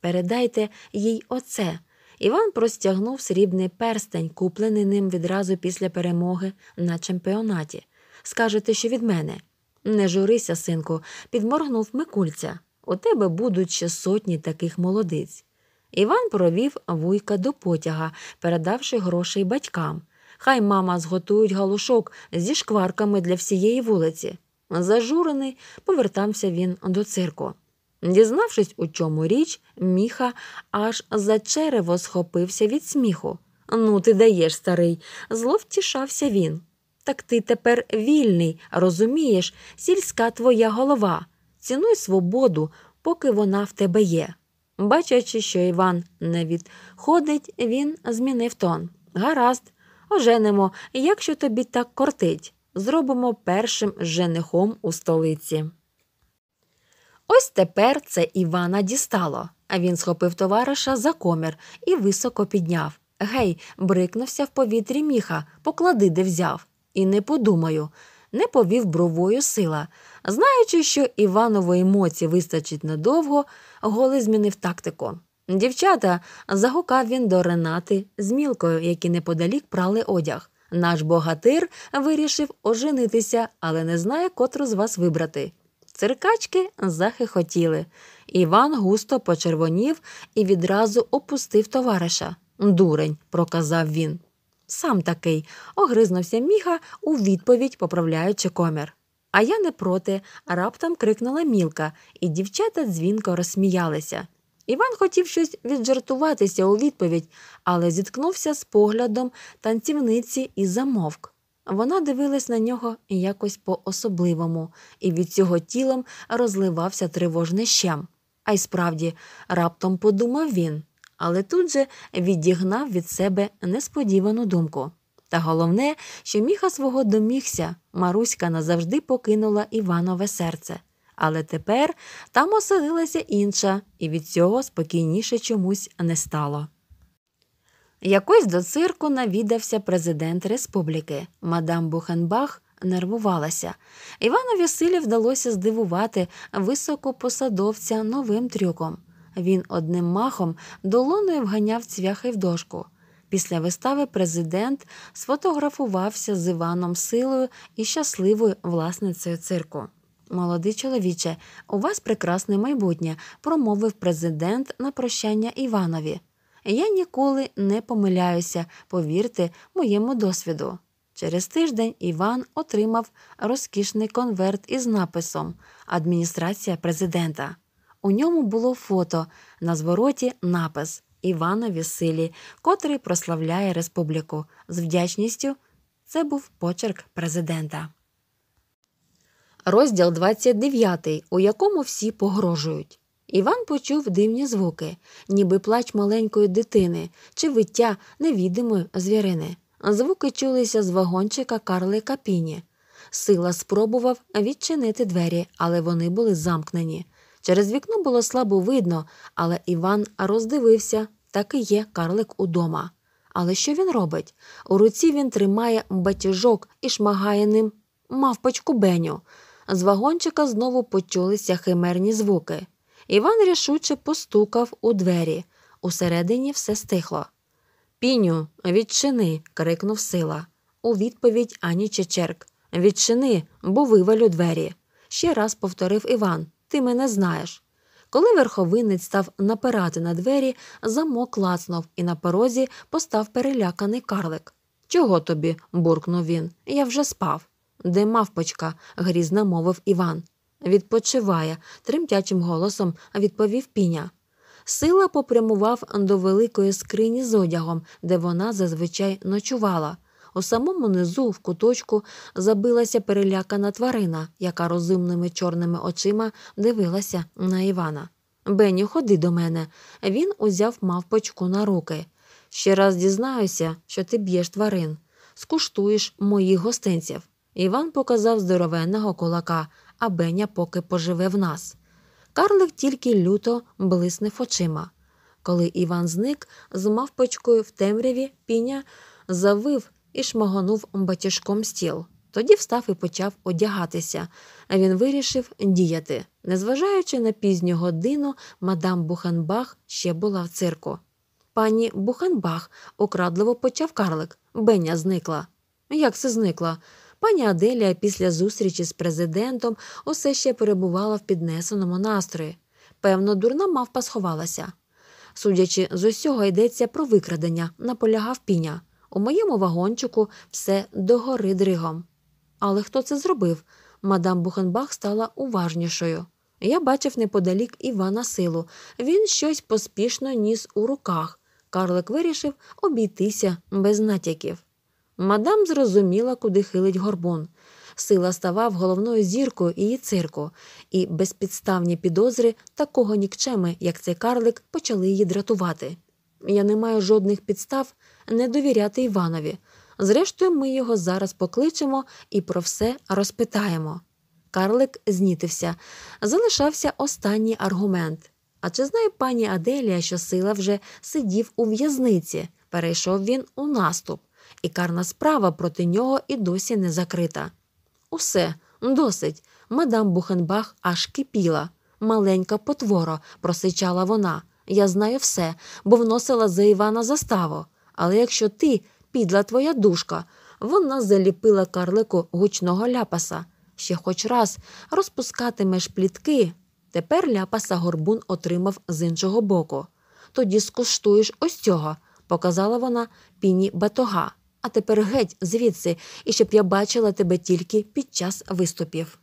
Передайте їй оце. Іван простягнув срібний перстень, куплений ним відразу після перемоги на чемпіонаті. Скажете, що від мене. Не журися, синку, підморгнув Микульця. У тебе будуть ще сотні таких молодиць. Іван провів вуйка до потяга, передавши грошей батькам. Хай мама зготують галушок зі шкварками для всієї вулиці. Зажурений повертався він до цирку. Дізнавшись, у чому річ, міха аж за черево схопився від сміху. Ну, ти даєш, старий, зло втішався він. Так ти тепер вільний, розумієш, сільська твоя голова. Цінуй свободу, поки вона в тебе є. Бачачи, що Іван не відходить, він змінив тон. Гаразд, оженемо, якщо тобі так кортить, зробимо першим женихом у столиці. Ось тепер це Івана дістало, а він схопив товариша за комір і високо підняв. Гей, брикнувся в повітрі міха, поклади, де взяв. І не подумаю, не повів бровою сила. Знаючи, що Іванової моці вистачить надовго, голий змінив тактику. Дівчата, загукав він до Ренати з мілкою, які неподалік прали одяг. Наш богатир вирішив оженитися, але не знає котру з вас вибрати. Циркачки захихотіли. Іван густо почервонів і відразу опустив товариша. Дурень, проказав він. Сам такий, огризнувся міха у відповідь, поправляючи комір. А я не проти, раптом крикнула мілка, і дівчата дзвінко розсміялися. Іван хотів щось віджартуватися у відповідь, але зіткнувся з поглядом танцівниці і замовк. Вона дивилась на нього якось по-особливому, і від цього тілом розливався тривожний щем. А й справді, раптом подумав він, але тут же відігнав від себе несподівану думку. Та головне, що міха свого домігся, Маруська назавжди покинула Іванове серце. Але тепер там оселилася інша, і від цього спокійніше чомусь не стало. Якось до цирку навідався президент республіки. Мадам Бухенбах нервувалася. Іванові силі вдалося здивувати високопосадовця новим трюком. Він одним махом долоною вганяв цвяхи в дошку. Після вистави президент сфотографувався з Іваном Силою і щасливою власницею цирку. Молодий чоловіче, у вас прекрасне майбутнє, промовив президент на прощання Іванові. Я ніколи не помиляюся, повірте моєму досвіду. Через тиждень Іван отримав розкішний конверт із написом Адміністрація президента. У ньому було фото на звороті напис Іванові силі, котрий прославляє республіку. З вдячністю це був почерк президента. Розділ 29, у якому всі погрожують. Іван почув дивні звуки, ніби плач маленької дитини чи виття невідимої звірини. Звуки чулися з вагончика Карли Піні. Сила спробував відчинити двері, але вони були замкнені. Через вікно було слабо видно, але Іван роздивився так і є карлик удома. Але що він робить? У руці він тримає батіжок і шмагає ним мавпочку Беню. З вагончика знову почулися химерні звуки. Іван рішуче постукав у двері. Усередині все стихло. Піню, відчини. крикнув сила. У відповідь ані Чечерк. Відчини, бо вивалю двері. Ще раз повторив Іван Ти мене знаєш. Коли верховинець став напирати на двері, замок лацнув і на порозі постав переляканий карлик. Чого тобі? буркнув він. Я вже спав. Де мавпочка? грізно мовив Іван відпочиває, тремтячим голосом відповів піня. Сила попрямував до великої скрині з одягом, де вона зазвичай ночувала. У самому низу в куточку забилася перелякана тварина, яка розумними чорними очима дивилася на Івана. Беню, ходи до мене. Він узяв мавпочку на руки. Ще раз дізнаюся, що ти б'єш тварин, скуштуєш моїх гостинців. Іван показав здоровенного кулака, а Беня поки поживе в нас. Карлик тільки люто блиснув очима. Коли Іван зник, з мавпочкою в темряві піня завив і шмагонув батюшком стіл. Тоді встав і почав одягатися, а він вирішив діяти. Незважаючи на пізню годину, мадам Буханбах ще була в цирку. Пані Буханбах украдливо почав карлик. Беня зникла. Як це зникла? Пані Аделія після зустрічі з президентом усе ще перебувала в піднесеному настрої. Певно, дурна мавпа сховалася. Судячи з усього, йдеться про викрадення, наполягав піня. У моєму вагончику все догори дригом. Але хто це зробив? Мадам Бухенбах стала уважнішою. Я бачив неподалік Івана силу. Він щось поспішно ніс у руках. Карлик вирішив обійтися без натяків. Мадам зрозуміла, куди хилить горбун. Сила ставав головною зіркою її цирку, і безпідставні підозри такого нікчеми, як цей карлик, почали її дратувати. Я не маю жодних підстав не довіряти Іванові. Зрештою, ми його зараз покличемо і про все розпитаємо. Карлик знітився. Залишався останній аргумент. А чи знає пані Аделія, що сила вже сидів у в'язниці? Перейшов він у наступ і карна справа проти нього і досі не закрита. Усе досить. Мадам Бухенбах аж кипіла. Маленька потворо, просичала вона. Я знаю все, бо вносила за Івана заставу. Але якщо ти, підла твоя душка, вона заліпила карлику гучного ляпаса. Ще хоч раз розпускатимеш плітки. Тепер ляпаса горбун отримав з іншого боку. Тоді скуштуєш ось цього, показала вона піні батога а тепер геть звідси, і щоб я бачила тебе тільки під час виступів.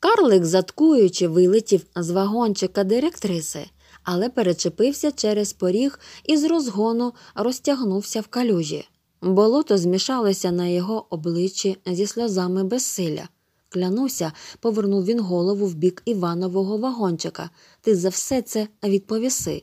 Карлик, заткуючи, вилетів з вагончика директриси, але перечепився через поріг і з розгону розтягнувся в калюжі. Болото змішалося на його обличчі зі сльозами безсилля. Клянуся, повернув він голову в бік Іванового вагончика. Ти за все це відповіси.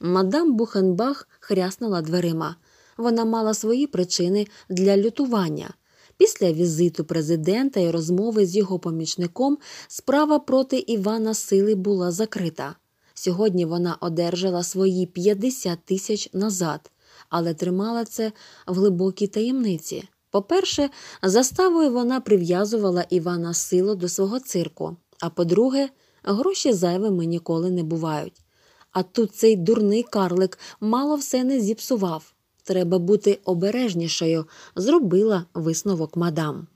Мадам Бухенбах хряснула дверима вона мала свої причини для лютування. Після візиту президента і розмови з його помічником справа проти Івана Сили була закрита. Сьогодні вона одержала свої 50 тисяч назад, але тримала це в глибокій таємниці. По-перше, заставою вона прив'язувала Івана Силу до свого цирку. А по-друге, гроші зайвими ніколи не бувають. А тут цей дурний карлик мало все не зіпсував треба бути обережнішою, зробила висновок мадам.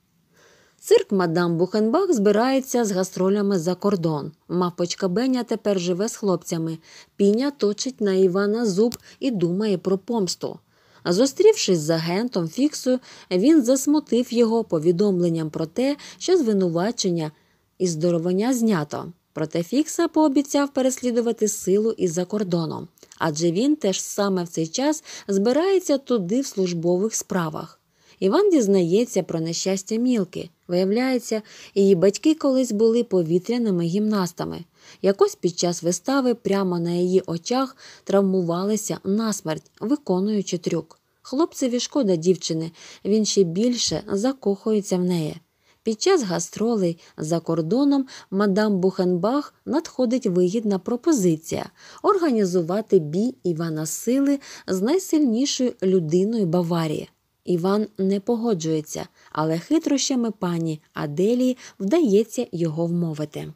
Цирк мадам Бухенбах збирається з гастролями за кордон. Мавпочка Беня тепер живе з хлопцями. Піня точить на Івана зуб і думає про помсту. Зустрівшись з агентом Фіксою, він засмутив його повідомленням про те, що звинувачення і здоровання знято. Проте Фікса пообіцяв переслідувати силу і за кордоном, адже він теж саме в цей час збирається туди в службових справах. Іван дізнається про нещастя мілки. Виявляється, її батьки колись були повітряними гімнастами. Якось під час вистави прямо на її очах травмувалися насмерть, виконуючи трюк. Хлопцеві шкода дівчини, він ще більше закохується в неї. Під час гастролей за кордоном мадам Бухенбах надходить вигідна пропозиція організувати бій Івана Сили з найсильнішою людиною Баварії. Іван не погоджується, але хитрощами пані Аделії вдається його вмовити.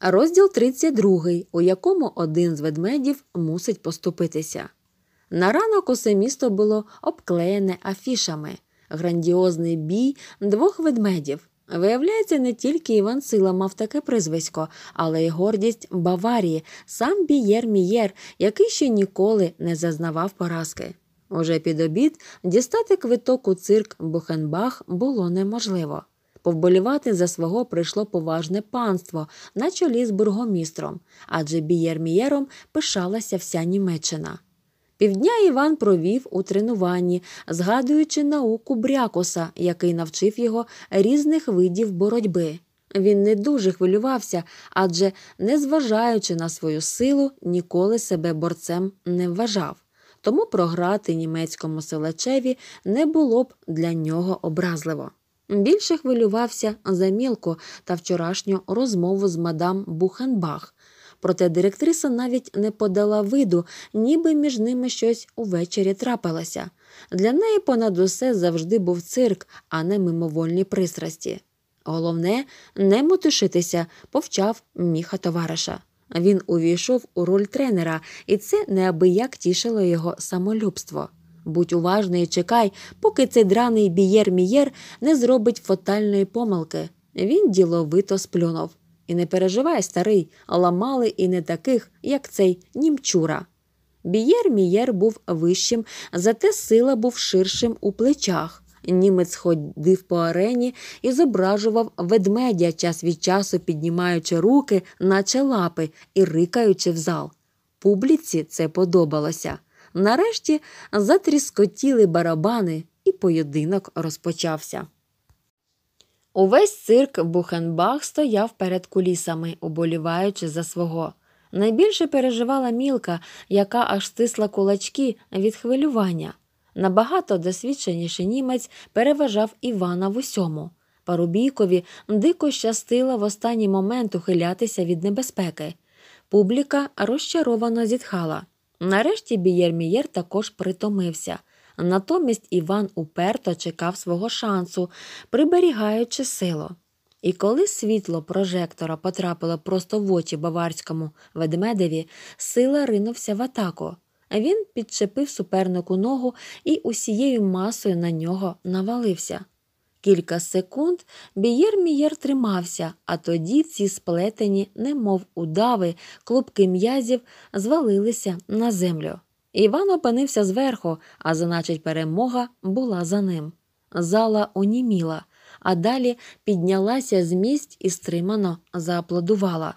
Розділ 32, у якому один з ведмедів мусить поступитися. На ранок усе місто було обклеєне афішами грандіозний бій двох ведмедів. Виявляється, не тільки Іван Сила мав таке прізвисько, але й гордість Баварії, сам Бієр Мієр, який ще ніколи не зазнавав поразки. Уже під обід дістати квиток у цирк Бухенбах було неможливо. Повболівати за свого прийшло поважне панство на чолі з бургомістром, адже Бієр Мієром пишалася вся Німеччина. Півдня Іван провів у тренуванні, згадуючи науку Брякоса, який навчив його різних видів боротьби. Він не дуже хвилювався, адже, незважаючи на свою силу, ніколи себе борцем не вважав. Тому програти німецькому селачеві не було б для нього образливо. Більше хвилювався за мілку та вчорашню розмову з мадам Бухенбах, Проте директриса навіть не подала виду, ніби між ними щось увечері трапилося. Для неї понад усе завжди був цирк, а не мимовольні пристрасті. Головне, не мотушитися, повчав міха товариша. Він увійшов у роль тренера, і це неабияк тішило його самолюбство. Будь уважний і чекай, поки цей драний бієр-мієр не зробить фатальної помилки. Він діловито сплюнув. І не переживай, старий, ламали і не таких, як цей німчура. Бієр Мієр був вищим, зате сила був ширшим у плечах. Німець ходив по арені і зображував ведмедя час від часу, піднімаючи руки, наче лапи, і рикаючи в зал. Публіці це подобалося. Нарешті затріскотіли барабани, і поєдинок розпочався. Увесь цирк Бухенбах стояв перед кулісами, уболіваючи за свого. Найбільше переживала мілка, яка аж стисла кулачки від хвилювання. Набагато досвідченіший німець переважав Івана в усьому. Парубійкові дико щастило в останній момент ухилятися від небезпеки. Публіка розчаровано зітхала. Нарешті Бієрмієр також притомився. Натомість Іван уперто чекав свого шансу, приберігаючи силу. І коли світло прожектора потрапило просто в очі баварському ведмедеві, сила ринувся в атаку. Він підчепив супернику ногу і усією масою на нього навалився. Кілька секунд бієр мієр тримався, а тоді ці сплетені, немов удави, клубки м'язів звалилися на землю. Іван опинився зверху, а значить, перемога була за ним. Зала оніміла, а далі піднялася з місць і стримано зааплодувала.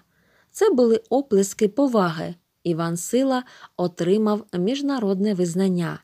Це були оплески поваги. Іван Сила отримав міжнародне визнання.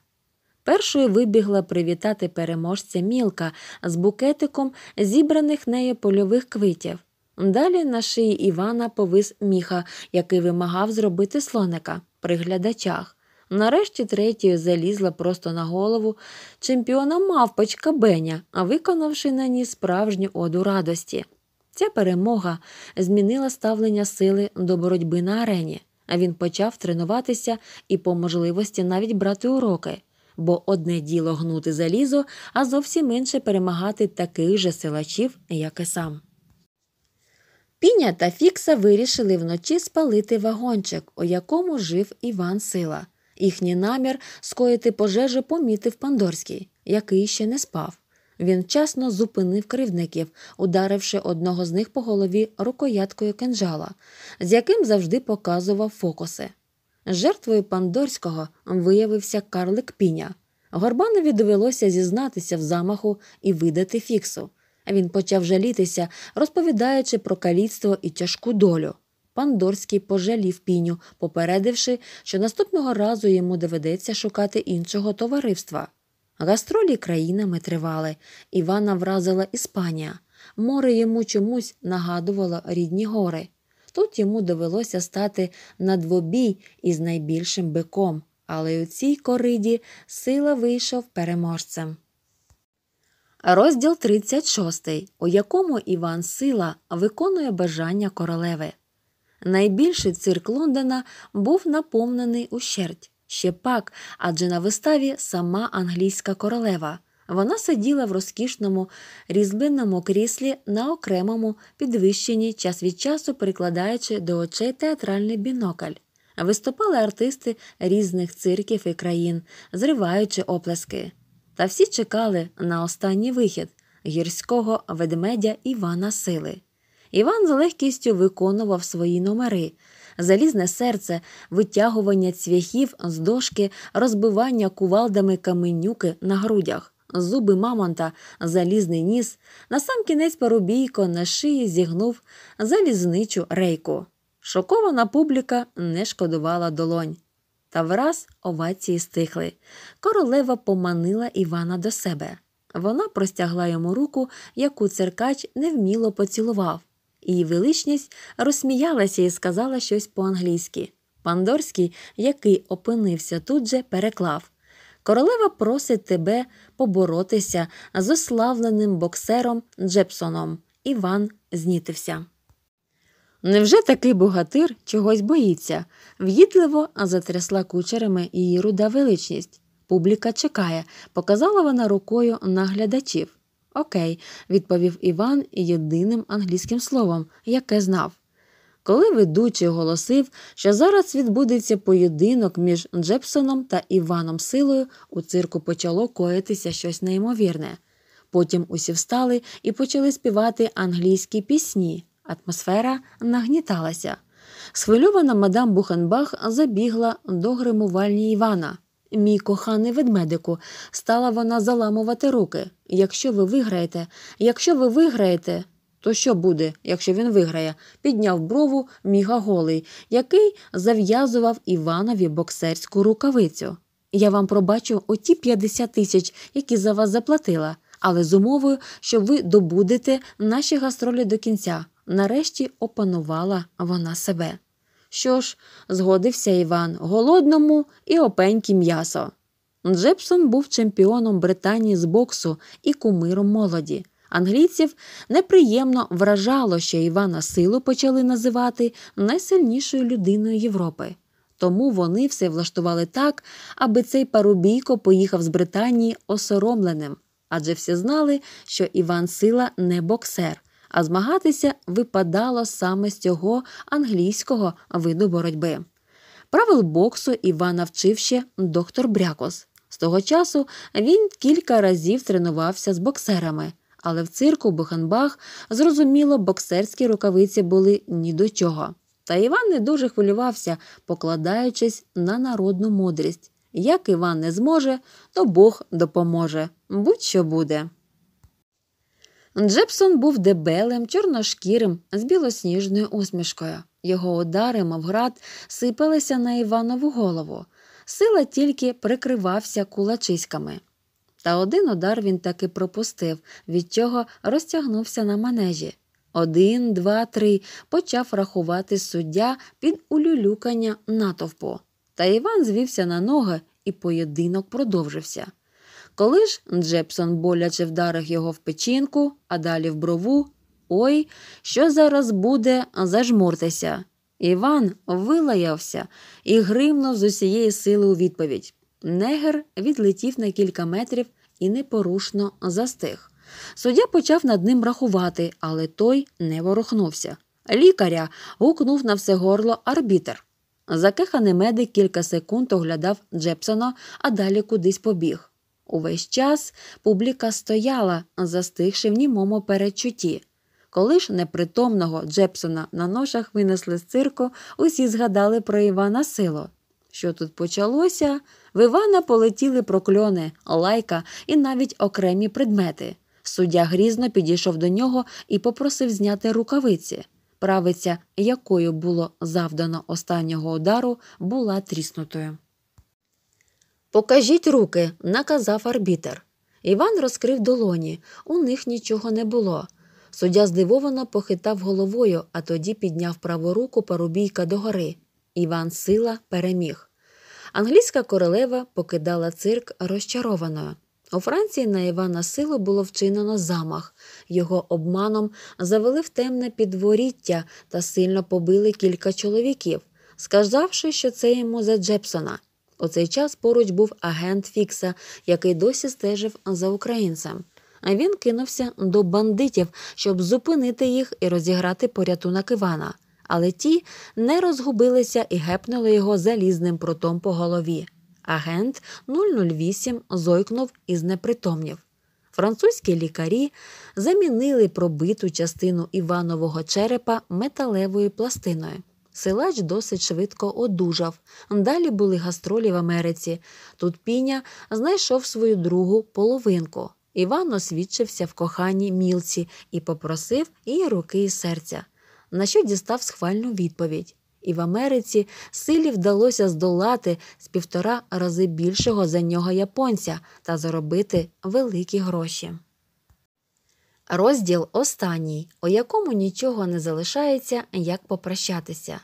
Першою вибігла привітати переможця Мілка з букетиком зібраних нею польових квитів. Далі на шиї Івана повис міха, який вимагав зробити слоника при глядачах. Нарешті третьою залізла просто на голову чемпіона мавпочка Беня, виконавши на ній справжню оду радості. Ця перемога змінила ставлення сили до боротьби на арені, а він почав тренуватися і по можливості навіть брати уроки, бо одне діло гнути залізо, а зовсім інше перемагати таких же силачів, як і сам. Піня та Фікса вирішили вночі спалити вагончик, у якому жив Іван Сила. Їхній намір скоїти пожежу помітив Пандорський, який ще не спав. Він вчасно зупинив керівників, ударивши одного з них по голові рукояткою кинжала, з яким завжди показував фокуси. Жертвою Пандорського виявився карлик піня. Горбанові довелося зізнатися в замаху і видати фіксу. Він почав жалітися, розповідаючи про каліцтво і тяжку долю. Пандорський пожалів піню, попередивши, що наступного разу йому доведеться шукати іншого товариства. Гастролі країнами тривали. Івана вразила Іспанія. Море йому чомусь нагадувало рідні гори. Тут йому довелося стати на двобій із найбільшим биком, але у цій кориді сила вийшов переможцем. Розділ 36, у якому Іван Сила виконує бажання королеви. Найбільший цирк Лондона був наповнений ущерть, ще пак, адже на виставі сама англійська королева. Вона сиділа в розкішному різьбинному кріслі на окремому підвищенні, час від часу перекладаючи до очей театральний бінокль. Виступали артисти різних цирків і країн, зриваючи оплески. Та всі чекали на останній вихід гірського ведмедя Івана Сили. Іван з легкістю виконував свої номери. Залізне серце, витягування цвяхів з дошки, розбивання кувалдами каменюки на грудях, зуби мамонта, залізний ніс, на сам кінець парубійко на шиї зігнув залізничу рейку. Шокована публіка не шкодувала долонь. Та враз овації стихли. Королева поманила Івана до себе. Вона простягла йому руку, яку церкач невміло поцілував. Її величність розсміялася і сказала щось по-англійськи. Пандорський, який опинився тут же, переклав Королева просить тебе поборотися з ославленим боксером Джепсоном. Іван знітився. Невже такий богатир чогось боїться? В'їдливо затрясла кучерами її руда величність. Публіка чекає, показала вона рукою на глядачів. Окей, відповів Іван єдиним англійським словом, яке знав. Коли ведучий оголосив, що зараз відбудеться поєдинок між Джепсоном та Іваном Силою, у цирку почало коїтися щось неймовірне. Потім усі встали і почали співати англійські пісні. Атмосфера нагніталася. Схвильована мадам Бухенбах забігла до гримувальні Івана. Мій коханий ведмедику, стала вона заламувати руки. Якщо ви виграєте, якщо ви виграєте, то що буде, якщо він виграє? Підняв брову міга голий, який зав'язував Іванові боксерську рукавицю. Я вам пробачу оті 50 тисяч, які за вас заплатила, але з умовою, що ви добудете наші гастролі до кінця. Нарешті опанувала вона себе. Що ж, згодився Іван, голодному і опенькі м'ясо. Джепсон був чемпіоном Британії з боксу і кумиром молоді. Англійців неприємно вражало, що Івана силу почали називати найсильнішою людиною Європи. Тому вони все влаштували так, аби цей парубійко поїхав з Британії осоромленим, адже всі знали, що Іван Сила не боксер а змагатися випадало саме з цього англійського виду боротьби. Правил боксу Іван навчив ще доктор Брякос. З того часу він кілька разів тренувався з боксерами, але в цирку Буханбах, зрозуміло, боксерські рукавиці були ні до чого. Та Іван не дуже хвилювався, покладаючись на народну мудрість. Як Іван не зможе, то Бог допоможе. Будь-що буде. Джепсон був дебелим, чорношкірим, з білосніжною усмішкою. Його удари, мов град, сипалися на Іванову голову. Сила тільки прикривався кулачиськами. Та один удар він таки пропустив, від чого розтягнувся на манежі. Один, два, три почав рахувати суддя під улюлюкання натовпу. Та Іван звівся на ноги, і поєдинок продовжився. Коли ж Джепсон боляче вдарив його в печінку, а далі в брову, ой, що зараз буде, зажмуртеся. Іван вилаявся і гримнув з усієї сили у відповідь. Негер відлетів на кілька метрів і непорушно застиг. Суддя почав над ним рахувати, але той не ворухнувся. Лікаря гукнув на все горло арбітер. Закиханий медик кілька секунд оглядав Джепсона, а далі кудись побіг. Увесь час публіка стояла, застигши в німому перечутті. Коли ж непритомного Джепсона на ношах винесли з цирку, усі згадали про Івана Сило. Що тут почалося? В Івана полетіли прокльони, лайка і навіть окремі предмети. Суддя грізно підійшов до нього і попросив зняти рукавиці. Правиця, якою було завдано останнього удару, була тріснутою. Покажіть руки, наказав арбітер. Іван розкрив долоні, у них нічого не було. Суддя здивовано похитав головою, а тоді підняв праву руку парубійка догори. Іван Сила переміг. Англійська королева покидала цирк розчарованою. У Франції на Івана Силу було вчинено замах. Його обманом завели в темне підворіття та сильно побили кілька чоловіків, сказавши, що це йому за Джепсона. У цей час поруч був агент Фікса, який досі стежив за українцем. А він кинувся до бандитів, щоб зупинити їх і розіграти порятунок Івана. Але ті не розгубилися і гепнули його залізним прутом по голові. Агент 008 зойкнув і знепритомнів. Французькі лікарі замінили пробиту частину Іванового черепа металевою пластиною. Силач досить швидко одужав. Далі були гастролі в Америці. Тут піня знайшов свою другу половинку. Іван освідчився в коханні мілці і попросив її руки і серця, на що дістав схвальну відповідь. І в Америці силі вдалося здолати з півтора рази більшого за нього японця та заробити великі гроші. Розділ останній, у якому нічого не залишається, як попрощатися.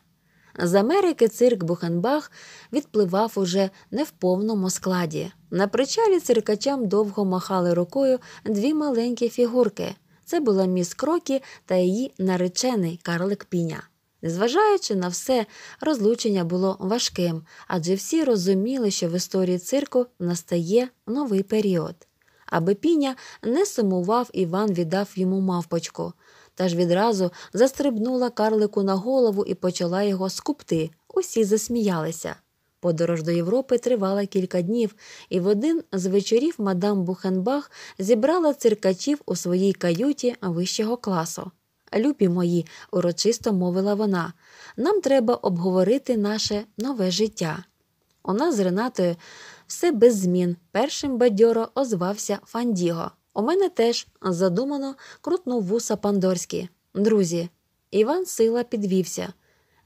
З Америки цирк Бухенбах відпливав уже не в повному складі. На причалі циркачам довго махали рукою дві маленькі фігурки. Це була міс Крокі та її наречений карлик піня. Незважаючи на все, розлучення було важким, адже всі розуміли, що в історії цирку настає новий період. Аби піня не сумував, Іван віддав йому мавпочку та ж відразу застрибнула карлику на голову і почала його скупти. Усі засміялися. Подорож до Європи тривала кілька днів, і в один з вечорів мадам Бухенбах зібрала циркачів у своїй каюті вищого класу. Любі мої, урочисто мовила вона, нам треба обговорити наше нове життя. У нас з Ренатою все без змін. Першим бадьоро озвався Фандіго. У мене теж задумано крутнув вуса Пандорський. Друзі, Іван Сила підвівся.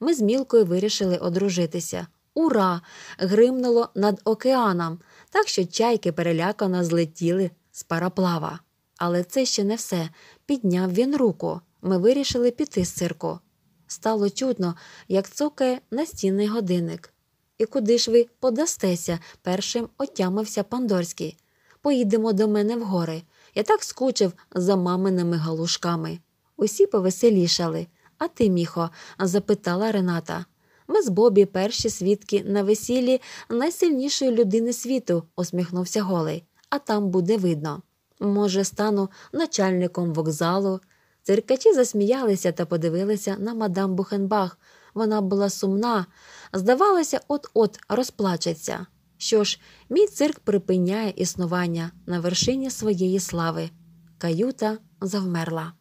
Ми з мілкою вирішили одружитися. Ура! Гримнуло над океаном, так що чайки перелякано злетіли з параплава. Але це ще не все. Підняв він руку. Ми вирішили піти з цирку. Стало чутно, як цокає настінний годинник. І куди ж ви подастеся? першим отямився Пандорський. Поїдемо до мене в гори. Я так скучив за маминими галушками. Усі повеселішали. А ти, міхо? запитала Рената. Ми з Бобі перші свідки на весіллі найсильнішої людини світу, усміхнувся голий, а там буде видно. Може, стану начальником вокзалу. Циркачі засміялися та подивилися на мадам Бухенбах. Вона була сумна, здавалося, от-от розплачеться. Що ж, мій цирк припиняє існування на вершині своєї слави. Каюта завмерла.